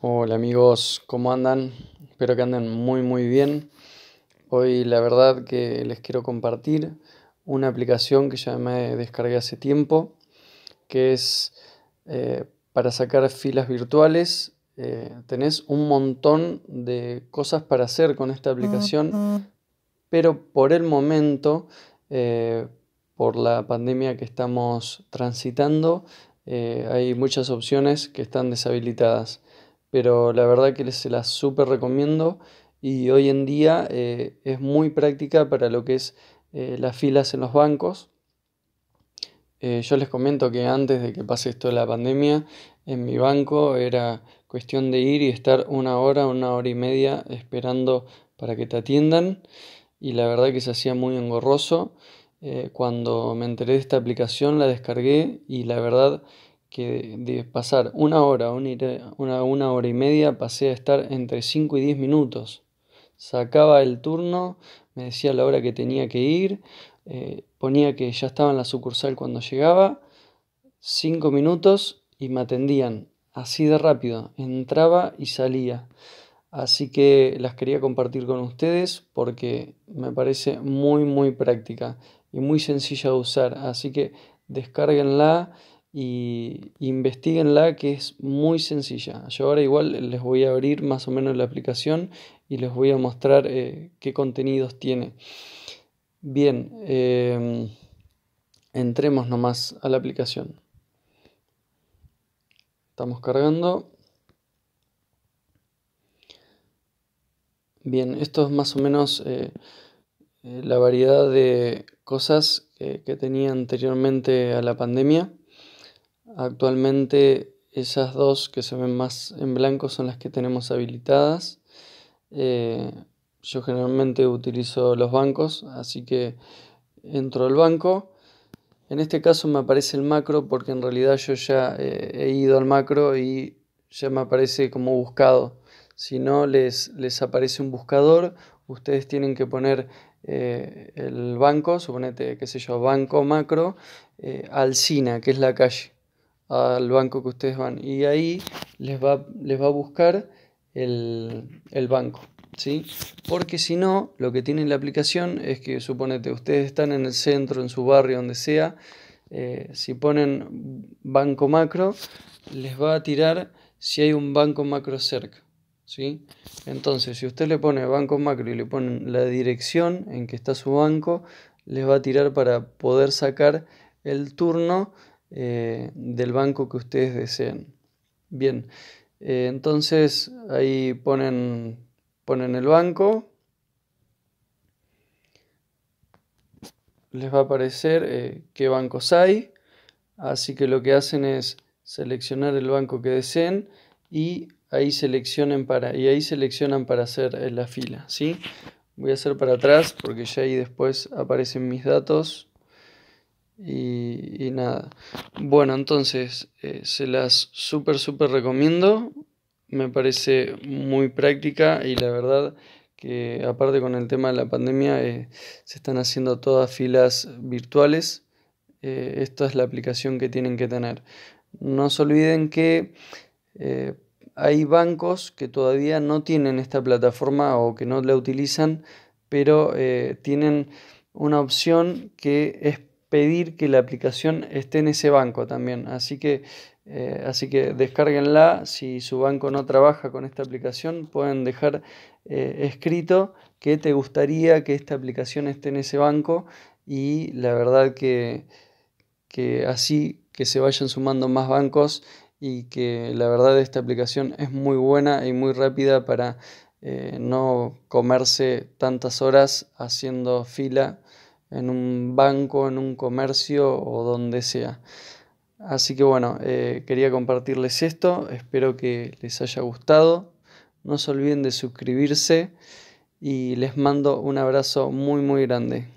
Hola amigos, ¿cómo andan? Espero que anden muy muy bien. Hoy la verdad que les quiero compartir una aplicación que ya me descargué hace tiempo, que es eh, para sacar filas virtuales. Eh, tenés un montón de cosas para hacer con esta aplicación, pero por el momento, eh, por la pandemia que estamos transitando, hay muchas opciones que están deshabilitadas pero la verdad que se la súper recomiendo y hoy en día eh, es muy práctica para lo que es eh, las filas en los bancos. Eh, yo les comento que antes de que pase esto de la pandemia, en mi banco era cuestión de ir y estar una hora, una hora y media esperando para que te atiendan y la verdad que se hacía muy engorroso. cuando me enteré de esta aplicación la descargué y la verdad que de pasar una hora, una, hora y media, pasé a estar entre 5 y 10 minutos. Sacaba el turno, me decía la hora que tenía que ir, eh, ponía que ya estaba en la sucursal cuando llegaba, 5 minutos y me atendían así de rápido, entraba y salía. Así que las quería compartir con ustedes porque me parece muy muy práctica y muy sencilla de usar. Así que descárguenla y investiguenla que es muy sencilla. Yo ahora igual les voy a abrir más o menos la aplicación y les voy a mostrar eh, qué contenidos tiene. Bien, eh, entremos nomás a la aplicación. Estamos cargando. Bien, esto es más o menos eh, la variedad de cosas que tenía anteriormente a la pandemia. Actualmente esas dos que se ven más en blanco son las que tenemos habilitadas. Eh, yo generalmente utilizo los bancos, así que entro al banco. En este caso me aparece el macro porque en realidad yo ya eh, he ido al macro y ya me aparece como buscado. Si no les, les aparece un buscador, ustedes tienen que poner eh, el banco, suponete, qué sé yo, banco macro, Alcina, que es la calle al banco que ustedes van y ahí les va, les va a buscar el, banco. ¿sí? Porque si no, lo que tiene la aplicación es que suponete, ustedes están en el centro, en su barrio, donde sea, eh, si ponen banco macro, les va a tirar si hay un banco macro cerca. ¿sí? Entonces, si usted le pone banco macro y le ponen la dirección en que está su banco, les va a tirar para poder sacar el turno eh, del banco que ustedes deseen. Bien, eh, entonces ahí ponen, ponen el banco. Les va a aparecer eh, qué bancos hay. Así que lo que hacen es seleccionar el banco que deseen y ahí seleccionen para y ahí seleccionan para hacer la fila, ¿sí? Voy a hacer para atrás porque ya ahí después aparecen mis datos. Y, nada. Bueno, entonces eh, se las súper, súper recomiendo. Me parece muy práctica y la verdad que aparte con el tema de la pandemia eh, se están haciendo todas filas virtuales. Eh, esta es la aplicación que tienen que tener. No se olviden que hay bancos que todavía no tienen esta plataforma o que no la utilizan, pero tienen una opción que es pedir que la aplicación esté en ese banco también. Así que, eh, así que descárguenla. Si su banco no trabaja con esta aplicación, pueden dejar eh, escrito que te gustaría que esta aplicación esté en ese banco. Y la verdad que, así que se vayan sumando más bancos y que la verdad esta aplicación es muy buena y muy rápida para eh, no comerse tantas horas haciendo fila en un banco, en un comercio o donde sea. Así que bueno, eh, quería compartirles esto, espero que les haya gustado, no se olviden de suscribirse y les mando un abrazo muy muy grande.